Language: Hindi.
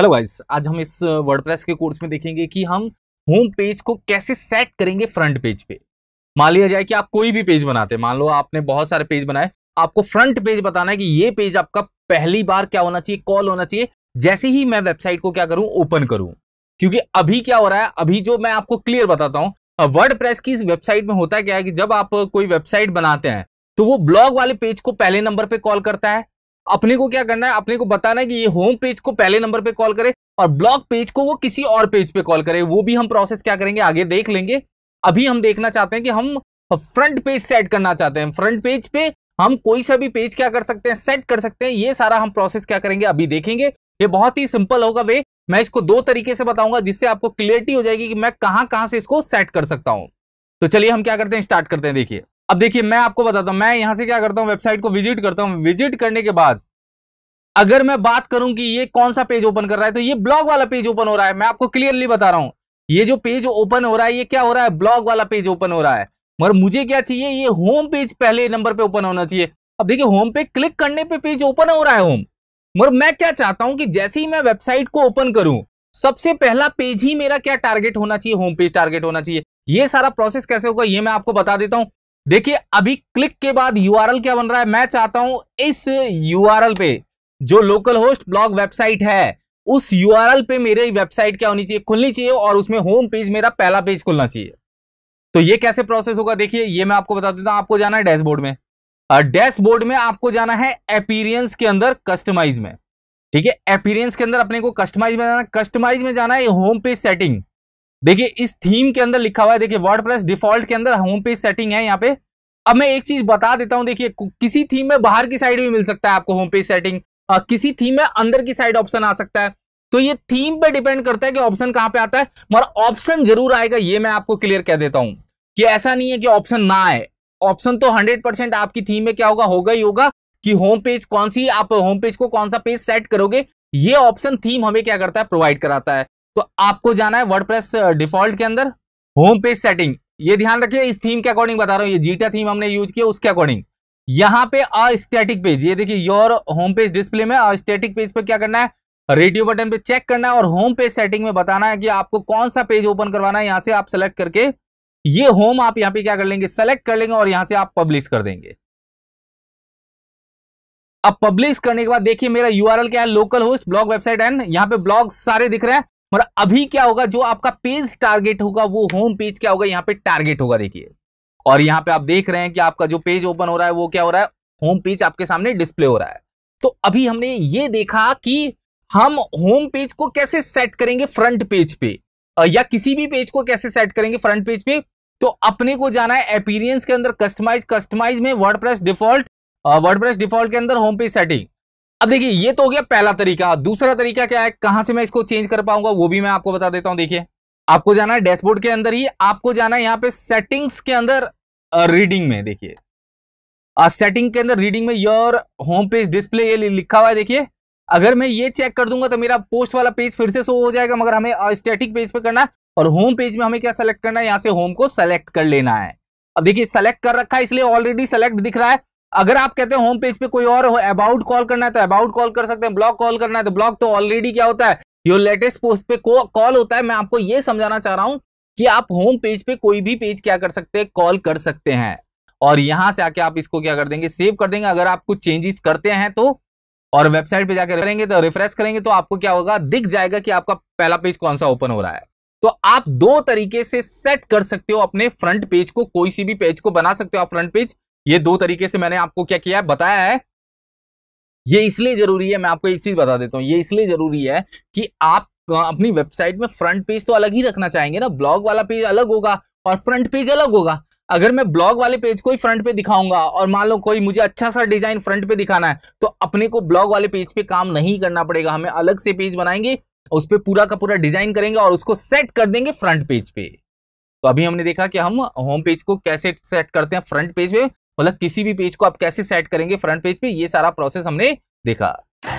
हेलो गाइस आज हम इस वर्डप्रेस के कोर्स में देखेंगे कि हम होम पेज को कैसे सेट करेंगे फ्रंट पेज पे मान लिया जाए कि आप कोई भी पेज बनाते हैं मान लो आपने बहुत सारे पेज बनाए आपको फ्रंट पेज बताना है कि ये पेज आपका पहली बार क्या होना चाहिए कॉल होना चाहिए जैसे ही मैं वेबसाइट को क्या करूं ओपन करूं क्योंकि अभी क्या हो रहा है अभी जो मैं आपको क्लियर बताता हूँ वर्ड प्रेस की वेबसाइट में होता क्या है कि जब आप कोई वेबसाइट बनाते हैं तो वो ब्लॉग वाले पेज को पहले नंबर पे कॉल करता है अपने को क्या करना है अपने को बताना है कि ये होम पेज को पहले नंबर पे कॉल करे और ब्लॉग पेज को वो किसी और पेज पे कॉल करे वो भी हम प्रोसेस क्या करेंगे आगे देख लेंगे अभी हम देखना चाहते हैं कि हम फ्रंट पेज सेट करना चाहते हैं फ्रंट पेज पे हम कोई सा भी पेज क्या कर सकते हैं सेट कर सकते हैं ये सारा हम प्रोसेस क्या करेंगे अभी देखेंगे ये बहुत ही सिंपल होगा वे मैं इसको दो तरीके से बताऊंगा जिससे आपको क्लियरिटी हो जाएगी कि मैं कहां कहां से इसको सेट कर सकता हूं तो चलिए हम क्या करते हैं स्टार्ट करते हैं देखिए अब देखिए मैं आपको बताता हूं मैं यहां से क्या करता हूं वेबसाइट को विजिट करता हूं विजिट करने के बाद अगर मैं बात करूं कि ये कौन सा पेज ओपन कर रहा है तो ये ब्लॉग वाला पेज ओपन हो रहा है मैं आपको क्लियरली बता रहा हूं ये जो पेज ओपन हो रहा है ये क्या हो रहा है ब्लॉग वाला पेज ओपन हो रहा है मगर मुझे क्या चाहिए ये होम पेज पहले नंबर पे ओपन होना चाहिए अब देखिए होम पे क्लिक करने पे पेज ओपन हो रहा है होम मगर मैं क्या चाहता हूं कि जैसे ही मैं वेबसाइट को ओपन करूं सबसे पहला पेज ही मेरा क्या टारगेट होना चाहिए होम पेज टारगेट होना चाहिए ये सारा प्रोसेस कैसे होगा ये मैं आपको बता देता हूं देखिए अभी क्लिक के बाद यूआरएल क्या बन रहा है मैं चाहता हूं इस यूआरएल पे जो लोकल होस्ट ब्लॉग वेबसाइट है उस यूआरएल पे मेरी वेबसाइट क्या होनी चाहिए खुलनी चाहिए और उसमें होम पेज मेरा पहला पेज खुलना चाहिए तो ये कैसे प्रोसेस होगा देखिए ये मैं आपको बता देता हूं आपको जाना है डैशबोर्ड में डैशबोर्ड में आपको जाना है अपीरियंस के अंदर कस्टमाइज में ठीक है अपीरियंस के अंदर अपने को कस्टमाइज में जाना कस्टमाइज में जाना है होम पेज सेटिंग देखिए इस थीम के अंदर लिखा हुआ है देखिए वर्ड डिफॉल्ट के अंदर होम पेज सेटिंग है यहाँ पे अब मैं एक चीज बता देता हूं देखिए किसी थीम में बाहर की साइड भी मिल सकता है आपको होम पेज सेटिंग किसी थीम में अंदर की साइड ऑप्शन आ सकता है तो ये थीम पे डिपेंड करता है कि ऑप्शन कहां पे आता है मगर ऑप्शन जरूर आएगा ये मैं आपको क्लियर कह देता हूं कि ऐसा नहीं है कि ऑप्शन ना आए ऑप्शन तो हंड्रेड आपकी थीम में क्या होगा होगा ही होगा कि होम पेज कौन सी आप होम पेज को कौन सा पेज सेट करोगे ये ऑप्शन थीम हमें क्या करता है प्रोवाइड कराता है तो आपको जाना है वर्डप्रेस डिफॉल्ट के अंदर होम पेज सेटिंग ये ध्यान रखिए इस थीम के अकॉर्डिंग बता रहा हूं ये जीटा थीम हमने यूज किया उसके अकॉर्डिंग यहां पे अस्टैटिक पेज ये देखिए योर होम पेज डिस्प्ले में अस्टैटिक पेज पर क्या करना है रेडियो बटन पे चेक करना है और होम पेज सेटिंग में बताना है कि आपको कौन सा पेज ओपन करवाना है यहां से आप सेलेक्ट करके ये होम आप यहां पे क्या कर लेंगे सेलेक्ट कर लेंगे और यहां से आप पब्लिश कर देंगे अब पब्लिश करने के बाद देखिए मेरा यूआरएल क्या है localhost blog website and यहां पे ब्लॉग सारे दिख रहे हैं मतलब अभी क्या होगा जो आपका पेज टारगेट होगा वो होम पेज क्या होगा यहाँ पे टारगेट होगा देखिए और यहाँ पे आप देख रहे हैं कि आपका जो पेज ओपन हो रहा है वो क्या हो रहा है होम पेज आपके सामने डिस्प्ले हो रहा है तो अभी हमने ये देखा कि हम होम पेज को कैसे सेट करेंगे फ्रंट पेज पे या किसी भी पेज को कैसे सेट करेंगे फ्रंट पेज पे तो अपने को जाना है अपीरियंस के अंदर कस्टमाइज कस्टमाइज में वर्डप्रेस डिफॉल्ट वर्डप्रेस डिफॉल्ट के अंदर होम पेज सेटिंग अब देखिए ये तो हो गया पहला तरीका दूसरा तरीका क्या है कहां से मैं इसको चेंज कर पाऊंगा वो भी मैं आपको बता देता हूं देखिए आपको जाना है डैशबोर्ड के अंदर ही आपको जाना है यहां पे सेटिंग्स के अंदर रीडिंग में देखिए सेटिंग के अंदर रीडिंग में योर होम पेज डिस्प्ले ये लिखा हुआ है देखिए अगर मैं ये चेक कर दूंगा तो मेरा पोस्ट वाला पेज फिर से शो हो जाएगा मगर हमें स्टेटिक पेज पे करना है और होम पेज में हमें क्या सेलेक्ट करना है यहां से होम को सेलेक्ट कर लेना है अब देखिए सेलेक्ट कर रखा है इसलिए ऑलरेडी सेलेक्ट दिख रहा है अगर आप कहते हैं होम पेज पे कोई और अबाउट कॉल करना है तो अबाउट कॉल कर सकते हैं ब्लॉग कॉल करना है तो ब्लॉग तो ऑलरेडी क्या होता है योर लेटेस्ट पोस्ट पे कॉल होता है मैं आपको ये समझाना चाह रहा हूं कि आप होम पेज पे कोई भी पेज क्या कर सकते हैं कॉल कर सकते हैं और यहां से आके आप इसको क्या कर देंगे सेव कर देंगे अगर आप कुछ चेंजेस करते हैं तो और वेबसाइट पे जाकर करेंगे तो रिफ्रेश करेंगे तो आपको क्या होगा दिख जाएगा कि आपका पहला पेज कौन सा ओपन हो रहा है तो आप दो तरीके से सेट कर सकते हो अपने फ्रंट पेज को कोई सी भी पेज को बना सकते हो आप फ्रंट पेज ये दो तरीके से मैंने आपको क्या किया है बताया है ये इसलिए जरूरी है मैं आपको एक चीज बता देता हूं ये इसलिए जरूरी है कि आप अपनी वेबसाइट में फ्रंट पेज तो अलग ही रखना चाहेंगे ना ब्लॉग वाला पेज अलग होगा और फ्रंट पेज अलग होगा अगर मैं ब्लॉग वाले पेज को ही फ्रंट पे दिखाऊंगा और मान लो कोई मुझे अच्छा सा डिजाइन फ्रंट पे दिखाना है तो अपने को ब्लॉग वाले पेज पे काम नहीं करना पड़ेगा हमें अलग से पेज बनाएंगे उस पर पूरा का पूरा डिजाइन करेंगे और उसको सेट कर देंगे फ्रंट पेज पे तो अभी हमने देखा कि हम होम पेज को कैसे सेट करते हैं फ्रंट पेज पे मतलब किसी भी पेज को आप कैसे सेट करेंगे फ्रंट पेज पे ये सारा प्रोसेस हमने देखा